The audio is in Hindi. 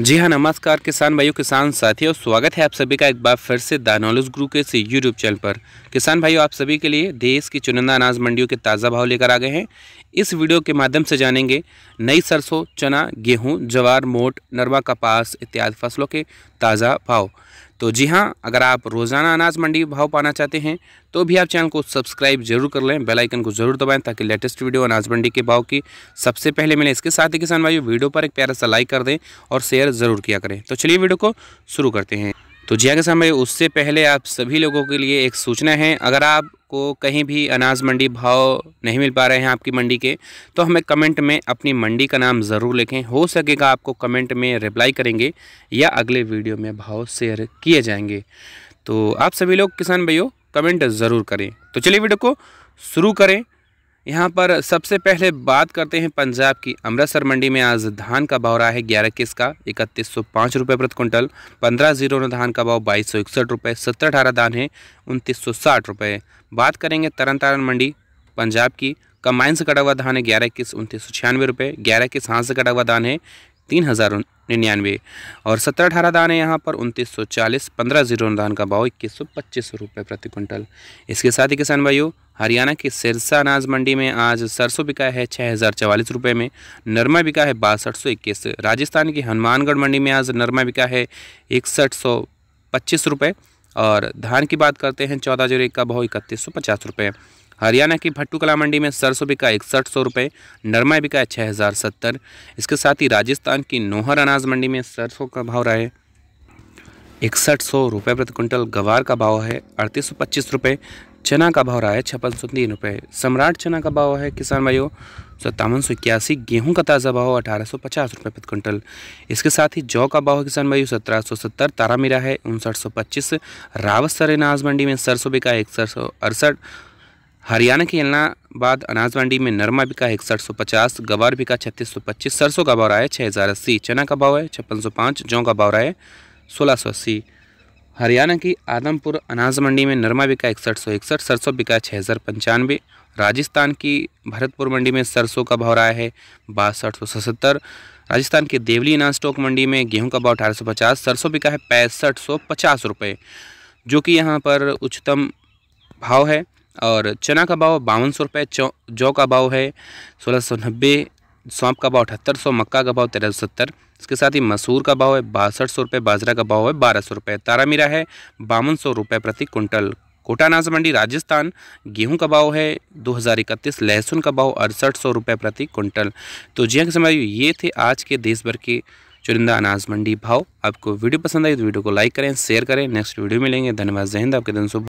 जी हाँ नमस्कार किसान भाइयों किसान साथियों स्वागत है आप सभी का एक बार फिर से द नॉलेज ग्रुप के से यूट्यूब चैनल पर किसान भाइयों आप सभी के लिए देश की चुनिंदा अनाज मंडियों के ताज़ा भाव लेकर आ गए हैं इस वीडियो के माध्यम से जानेंगे नई सरसों चना गेहूं जवार मोट नरवा कपास इत्यादि फसलों के ताज़ा भाव तो जी हाँ अगर आप रोज़ाना अनाज मंडी भाव पाना चाहते हैं तो भी आप चैनल को सब्सक्राइब जरूर कर लें बेल आइकन को जरूर दबाएं ताकि लेटेस्ट वीडियो अनाज मंडी के भाव की सबसे पहले मिले इसके साथ ही किसान भाई वीडियो पर एक प्यारा सा लाइक कर दें और शेयर ज़रूर किया करें तो चलिए वीडियो को शुरू करते हैं तो जी के समय उससे पहले आप सभी लोगों के लिए एक सूचना है अगर आपको कहीं भी अनाज मंडी भाव नहीं मिल पा रहे हैं आपकी मंडी के तो हमें कमेंट में अपनी मंडी का नाम ज़रूर लिखें हो सकेगा आपको कमेंट में रिप्लाई करेंगे या अगले वीडियो में भाव शेयर किए जाएंगे तो आप सभी लोग किसान भैया कमेंट ज़रूर करें तो चलिए वीडियो को शुरू करें यहाँ पर सबसे पहले बात करते हैं पंजाब की अमृतसर मंडी में आज धान का भाव रहा है ग्यारह किस का इकतीस सौ पाँच रुपये प्रति क्विंटल पंद्रह जीरो नौ धान का भाव बाईस सौ इकसठ रुपये सत्रह अठारह धान है उनतीस सौ साठ रुपये बात करेंगे तरन तारण मंडी पंजाब की कंबाइन से कटा हुआ धान है ग्यारह इक्कीस उनतीस सौ छियानवे रुपये ग्यारह किस हाथ से कटा हुआ धान है तीन हज़ार निन्यानवे और सत्रह अठारह दान है यहाँ पर उनतीस सौ चालीस पंद्रह जीरो अनुदान का भाव इक्कीस सौ पच्चीस रुपये प्रति क्विंटल इसके साथ ही किसान भाइयों हरियाणा की सिरसा अनाज मंडी में आज सरसों बिका है छः हज़ार चवालीस रुपये में नरमा बिका है बासठ सौ इक्कीस राजस्थान की हनुमानगढ़ मंडी में आज नरमा बिका है इकसठ सौ पच्चीस रुपये और धान की बात करते हैं चौदह जोरे का भाव इकतीस सौ पचास रुपये हरियाणा की भट्टू कला मंडी में सरसों बिका इकसठ सौ रुपये नरमा बिका छः हज़ार सत्तर इसके साथ ही राजस्थान की नोहर अनाज मंडी में सरसों का भाव रहा है इकसठ सौ रुपये प्रति क्विंटल गवार का भाव है अड़तीस सौ पच्चीस रुपये चना का भाव रहा है छप्पन सौ तीन रुपये सम्राट चना का भाव है किसान भाइयों सत्तावन सौ इक्यासी गेहूँ का ताज़ा भाव अठारह सौ पचास रुपये प्रति क्विंटल इसके साथ ही जौ का भाव है किसान भाइयों सत्रह सौ सत्तर तारा मीरा है उनसठ सौ पच्चीस रावत सर अनाज मंडी में सरसों बिका इकसठ सौ अड़सठ हरियाणा के इलाहाबाद अनाज मंडी में नरमा बिका इकसठ सौ पचास गवार बिका छत्तीस सौ पच्चीस सरसों का भाव रहा है छः हज़ार अस्सी चना का भाव है छप्पन सौ पाँच जौ का भाव रहा है सोलह सौ अस्सी हरियाणा की आदमपुर अनाज मंडी में नरमा बिका इकसठ सौ इकसठ सरसों बिका छः हज़ार पंचानवे राजस्थान की भरतपुर मंडी में सरसों का भाव रहा है बासठ सौ सतहत्तर राजस्थान के देवली अनाज स्टॉक मंडी में गेहूं का भाव अठारह सौ पचास सरसों बिका है पैंसठ सौ पचास रुपये जो कि यहाँ पर उच्चतम भाव है और चना का भाव बावन सौ रुपये चौ जौ का भाव है सोलह सौ नब्बे सौंप का भाव अठहत्तर सौ मक्का का भाव तेरह सौ सत्तर इसके साथ ही मसूर का भाव है बासठ सौ रुपये बाजरा का भाव है बारह सौ रुपये तारा मीरा है बावन सौ रुपये प्रति कुंटल कोटा अनाज मंडी राजस्थान गेहूं का भाव है दो हज़ार इकतीस लहसुन का भाव अड़सठ सौ रुपये प्रति कुंटल तो जी हाँ के समय ये थे आज के देश भर के चुनिंदा अनाज मंडी भाव आपको वीडियो पसंद आई तो वीडियो को लाइक करें शेयर करें नेक्स्ट वीडियो मिलेंगे धन्यवाद जहिंद आपके दिन सुबह